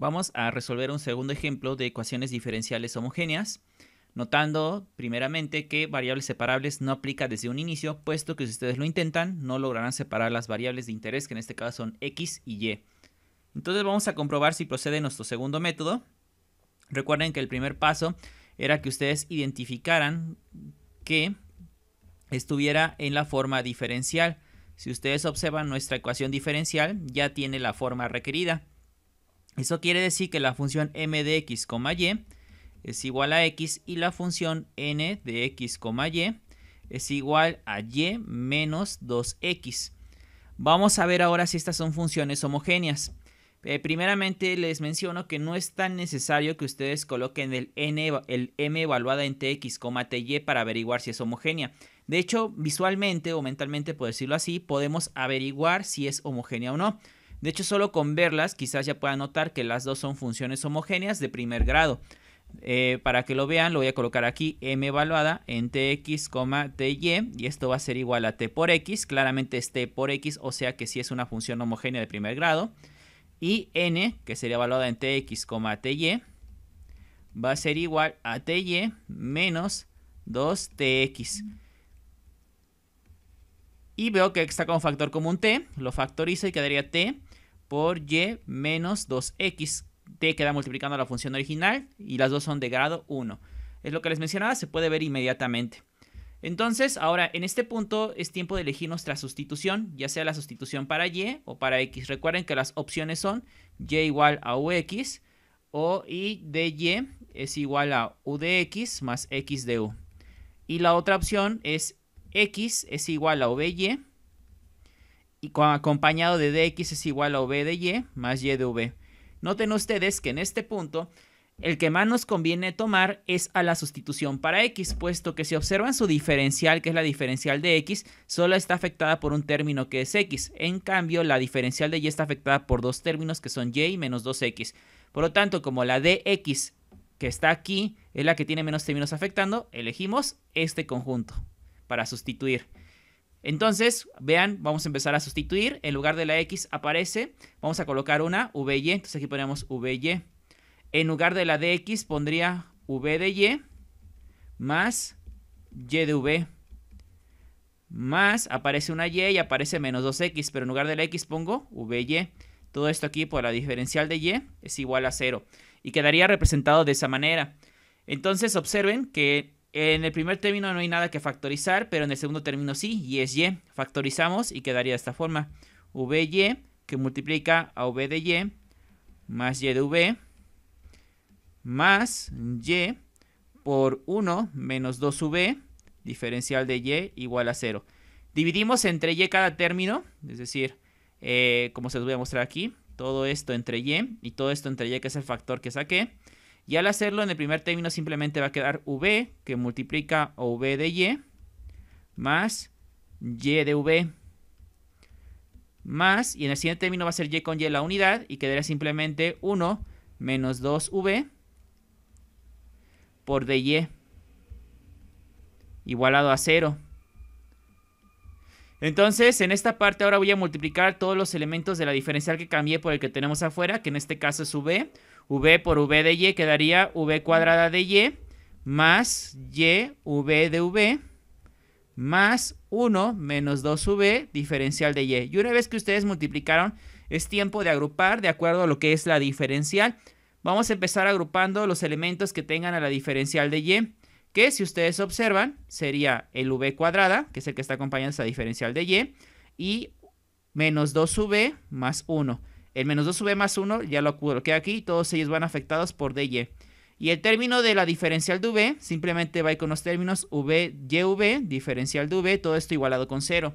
Vamos a resolver un segundo ejemplo de ecuaciones diferenciales homogéneas, notando primeramente que variables separables no aplica desde un inicio, puesto que si ustedes lo intentan, no lograrán separar las variables de interés, que en este caso son x y y. Entonces vamos a comprobar si procede nuestro segundo método. Recuerden que el primer paso era que ustedes identificaran que estuviera en la forma diferencial. Si ustedes observan nuestra ecuación diferencial, ya tiene la forma requerida. Eso quiere decir que la función m de x, y es igual a x y la función n de x, y es igual a y menos 2x. Vamos a ver ahora si estas son funciones homogéneas. Eh, primeramente les menciono que no es tan necesario que ustedes coloquen el, n, el m evaluada en tx, y para averiguar si es homogénea. De hecho, visualmente o mentalmente, por decirlo así, podemos averiguar si es homogénea o no. De hecho, solo con verlas quizás ya puedan notar que las dos son funciones homogéneas de primer grado. Eh, para que lo vean, lo voy a colocar aquí m evaluada en tx, ty y esto va a ser igual a t por x, claramente es t por x, o sea que si sí es una función homogénea de primer grado, y n, que sería evaluada en tx, ty, va a ser igual a ty menos 2tx. Y veo que está con factor común t, lo factorizo y quedaría t por y menos 2x. t queda multiplicando la función original y las dos son de grado 1. Es lo que les mencionaba, se puede ver inmediatamente. Entonces, ahora en este punto es tiempo de elegir nuestra sustitución, ya sea la sustitución para y o para x. Recuerden que las opciones son y igual a ux o y de y es igual a u de x más x de u. Y la otra opción es x es igual a v y y acompañado de dx es igual a v de y más y de v. Noten ustedes que en este punto el que más nos conviene tomar es a la sustitución para x, puesto que si observan su diferencial, que es la diferencial de x, solo está afectada por un término que es x. En cambio, la diferencial de y está afectada por dos términos que son y y menos 2x. Por lo tanto, como la dx que está aquí es la que tiene menos términos afectando, elegimos este conjunto para sustituir. Entonces, vean, vamos a empezar a sustituir. En lugar de la X aparece, vamos a colocar una y, Entonces aquí ponemos y, En lugar de la DX pondría V de Y más Y de V. Más aparece una Y y aparece menos 2X, pero en lugar de la X pongo y, Todo esto aquí por la diferencial de Y es igual a 0. Y quedaría representado de esa manera. Entonces observen que en el primer término no hay nada que factorizar, pero en el segundo término sí, y es y. Factorizamos y quedaría de esta forma. vy que multiplica a v de y más y de v más y por 1 menos 2v diferencial de y igual a 0. Dividimos entre y cada término, es decir, eh, como se los voy a mostrar aquí, todo esto entre y y todo esto entre y que es el factor que saqué. Y al hacerlo en el primer término simplemente va a quedar V, que multiplica V de Y, más Y de V, más, y en el siguiente término va a ser Y con Y la unidad, y quedará simplemente 1 menos 2V por de Y, igualado a 0. Entonces, en esta parte ahora voy a multiplicar todos los elementos de la diferencial que cambié por el que tenemos afuera, que en este caso es V. V por V de Y quedaría V cuadrada de Y más Y V de V más 1 menos 2V diferencial de Y. Y una vez que ustedes multiplicaron, es tiempo de agrupar de acuerdo a lo que es la diferencial. Vamos a empezar agrupando los elementos que tengan a la diferencial de Y, que si ustedes observan sería el V cuadrada, que es el que está acompañando esa diferencial de Y, y menos 2V más 1. El menos 2 v más 1, ya lo coloqué aquí, todos ellos van afectados por dy. Y el término de la diferencial de v, simplemente va con los términos v, v, diferencial de v, todo esto igualado con 0.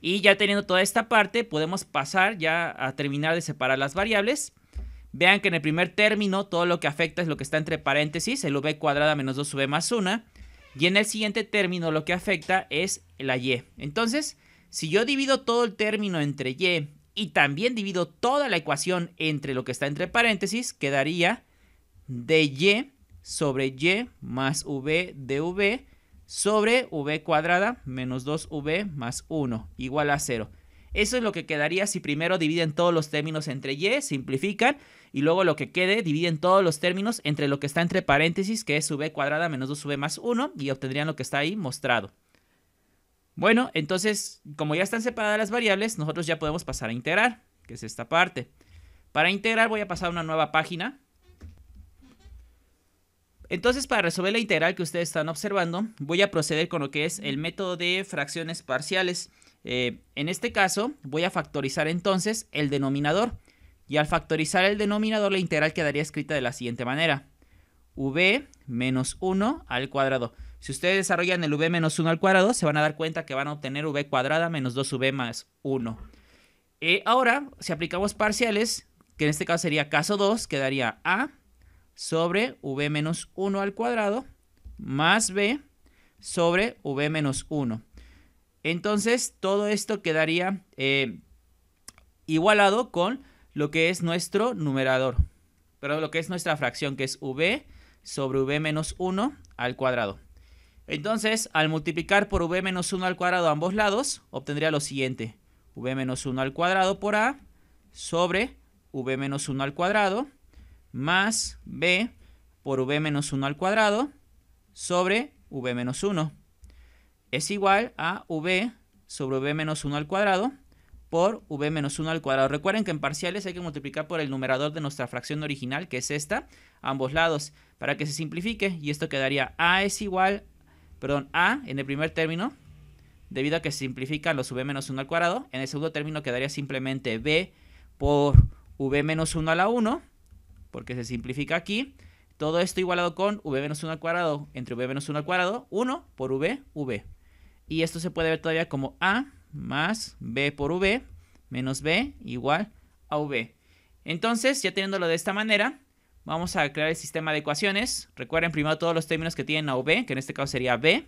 Y ya teniendo toda esta parte, podemos pasar ya a terminar de separar las variables. Vean que en el primer término todo lo que afecta es lo que está entre paréntesis, el v cuadrada menos 2v más 1. Y en el siguiente término lo que afecta es la y. Entonces, si yo divido todo el término entre y y también divido toda la ecuación entre lo que está entre paréntesis, quedaría dy sobre y más v dv sobre v cuadrada menos 2v más 1 igual a 0. Eso es lo que quedaría si primero dividen todos los términos entre y, simplifican, y luego lo que quede dividen todos los términos entre lo que está entre paréntesis, que es v cuadrada menos 2v más 1, y obtendrían lo que está ahí mostrado. Bueno, entonces, como ya están separadas las variables, nosotros ya podemos pasar a integrar, que es esta parte. Para integrar voy a pasar a una nueva página. Entonces, para resolver la integral que ustedes están observando, voy a proceder con lo que es el método de fracciones parciales. Eh, en este caso, voy a factorizar entonces el denominador. Y al factorizar el denominador, la integral quedaría escrita de la siguiente manera. v menos 1 al cuadrado. Si ustedes desarrollan el v menos 1 al cuadrado, se van a dar cuenta que van a obtener v cuadrada menos 2v más 1. Y eh, ahora, si aplicamos parciales, que en este caso sería caso 2, quedaría a sobre v menos 1 al cuadrado más b sobre v menos 1. Entonces, todo esto quedaría eh, igualado con lo que es nuestro numerador, pero lo que es nuestra fracción, que es v sobre v menos 1 al cuadrado. Entonces, al multiplicar por v menos 1 al cuadrado a ambos lados, obtendría lo siguiente. v menos 1 al cuadrado por a sobre v menos 1 al cuadrado más b por v menos 1 al cuadrado sobre v menos 1 es igual a v sobre v menos 1 al cuadrado por v menos 1 al cuadrado. Recuerden que en parciales hay que multiplicar por el numerador de nuestra fracción original, que es esta, ambos lados, para que se simplifique. Y esto quedaría a es igual perdón, A en el primer término, debido a que se simplifican los v menos 1 al cuadrado. En el segundo término quedaría simplemente B por v menos 1 a la 1, porque se simplifica aquí. Todo esto igualado con v menos 1 al cuadrado, entre v menos 1 al cuadrado, 1 por v, v. Y esto se puede ver todavía como A más B por v menos B igual a v. Entonces, ya teniéndolo de esta manera, Vamos a crear el sistema de ecuaciones. Recuerden primero todos los términos que tienen a V, que en este caso sería B.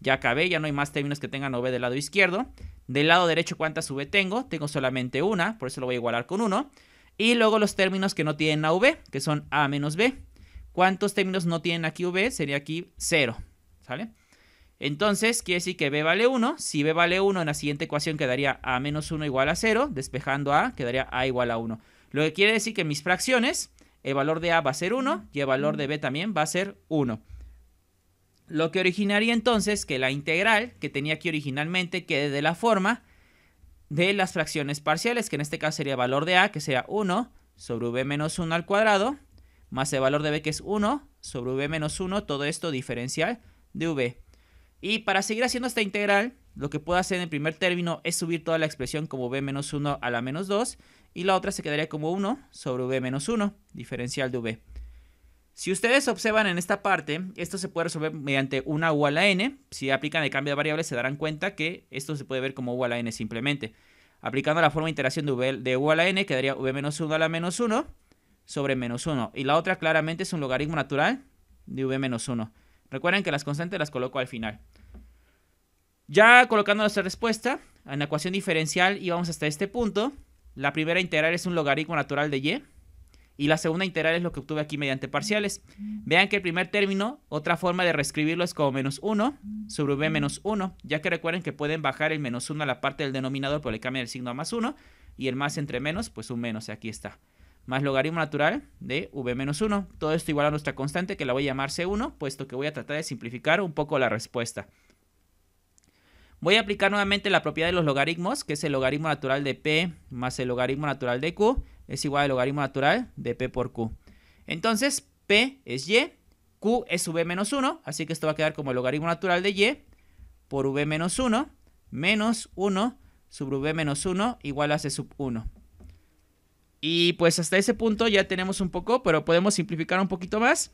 Ya acabé, ya no hay más términos que tengan a b del lado izquierdo. Del lado derecho, ¿cuántas V tengo? Tengo solamente una, por eso lo voy a igualar con 1. Y luego los términos que no tienen a V, que son A menos B. ¿Cuántos términos no tienen aquí V? Sería aquí 0, ¿sale? Entonces, quiere decir que B vale 1. Si B vale 1, en la siguiente ecuación quedaría A menos 1 igual a 0. Despejando A, quedaría A igual a 1. Lo que quiere decir que mis fracciones el valor de A va a ser 1 y el valor de B también va a ser 1. Lo que originaría entonces que la integral que tenía aquí originalmente quede de la forma de las fracciones parciales, que en este caso sería el valor de A, que sea 1 sobre V menos 1 al cuadrado, más el valor de B que es 1 sobre V menos 1, todo esto diferencial de V. Y para seguir haciendo esta integral, lo que puedo hacer en el primer término es subir toda la expresión como v menos 1 a la menos 2 y la otra se quedaría como 1 sobre v menos 1, diferencial de v. Si ustedes observan en esta parte, esto se puede resolver mediante una u a la n. Si aplican el cambio de variables se darán cuenta que esto se puede ver como u a la n simplemente. Aplicando la forma de interacción de, u a la n quedaría v menos 1 a la menos 1 sobre menos 1. Y la otra claramente es un logaritmo natural de v menos 1. Recuerden que las constantes las coloco al final. Ya colocando nuestra respuesta, en la ecuación diferencial íbamos hasta este punto la primera integral es un logaritmo natural de y. Y la segunda integral es lo que obtuve aquí mediante parciales. Vean que el primer término, otra forma de reescribirlo es como menos 1 sobre v menos 1. Ya que recuerden que pueden bajar el menos 1 a la parte del denominador, pero le cambian el signo a más 1. Y el más entre menos, pues un menos, aquí está. Más logaritmo natural de v menos 1. Todo esto igual a nuestra constante, que la voy a llamar c1, puesto que voy a tratar de simplificar un poco la respuesta. Voy a aplicar nuevamente la propiedad de los logaritmos, que es el logaritmo natural de P más el logaritmo natural de Q, es igual al logaritmo natural de P por Q. Entonces, P es Y, Q es V menos 1, así que esto va a quedar como el logaritmo natural de Y por V menos 1, menos 1 sobre V menos 1 igual a C sub 1. Y pues hasta ese punto ya tenemos un poco, pero podemos simplificar un poquito más.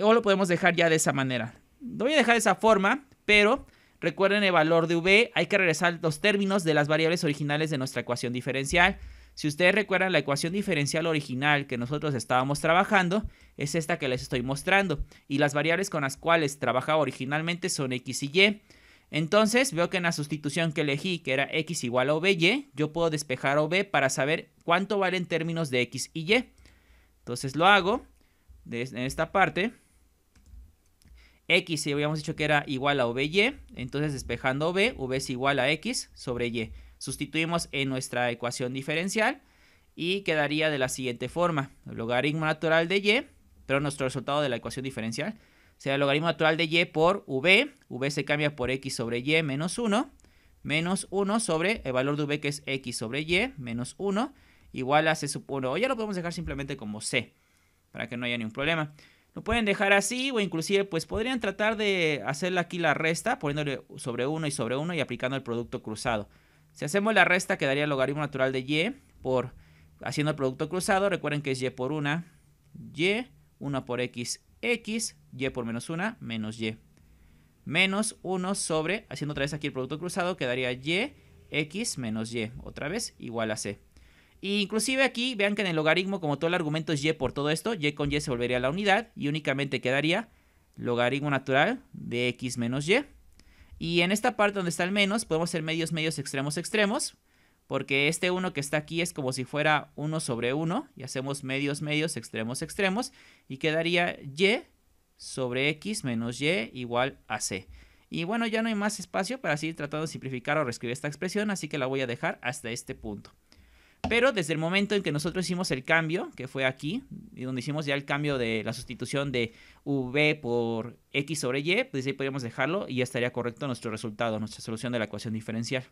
O lo podemos dejar ya de esa manera. Lo voy a dejar de esa forma, pero Recuerden el valor de V, hay que regresar los términos de las variables originales de nuestra ecuación diferencial. Si ustedes recuerdan la ecuación diferencial original que nosotros estábamos trabajando, es esta que les estoy mostrando. Y las variables con las cuales trabajaba originalmente son x y y. Entonces veo que en la sustitución que elegí, que era x igual a v, y, yo puedo despejar v para saber cuánto valen términos de x y y. Entonces lo hago en esta parte. X, si habíamos dicho que era igual a VY, entonces despejando V, V es igual a X sobre Y. Sustituimos en nuestra ecuación diferencial y quedaría de la siguiente forma. El logaritmo natural de Y, pero nuestro resultado de la ecuación diferencial, sea el logaritmo natural de Y por V, V se cambia por X sobre Y menos 1, menos 1 sobre el valor de V que es X sobre Y, menos 1, igual a, sub 1, o ya lo podemos dejar simplemente como C, para que no haya ningún problema. Lo pueden dejar así o inclusive pues podrían tratar de hacerle aquí la resta poniéndole sobre 1 y sobre 1 y aplicando el producto cruzado. Si hacemos la resta quedaría el logaritmo natural de y por haciendo el producto cruzado. Recuerden que es y por 1, y, 1 por x, x, y por menos 1, menos y. Menos 1 sobre, haciendo otra vez aquí el producto cruzado, quedaría y, x menos y. Otra vez igual a c inclusive aquí, vean que en el logaritmo, como todo el argumento es y por todo esto, y con y se volvería la unidad y únicamente quedaría logaritmo natural de x menos y. Y en esta parte donde está el menos, podemos hacer medios, medios, extremos, extremos. Porque este 1 que está aquí es como si fuera 1 sobre 1. Y hacemos medios, medios, extremos, extremos. Y quedaría y sobre x menos y igual a c. Y bueno, ya no hay más espacio para seguir tratando de simplificar o reescribir esta expresión, así que la voy a dejar hasta este punto. Pero desde el momento en que nosotros hicimos el cambio, que fue aquí, y donde hicimos ya el cambio de la sustitución de V por X sobre Y, pues ahí podríamos dejarlo y ya estaría correcto nuestro resultado, nuestra solución de la ecuación diferencial.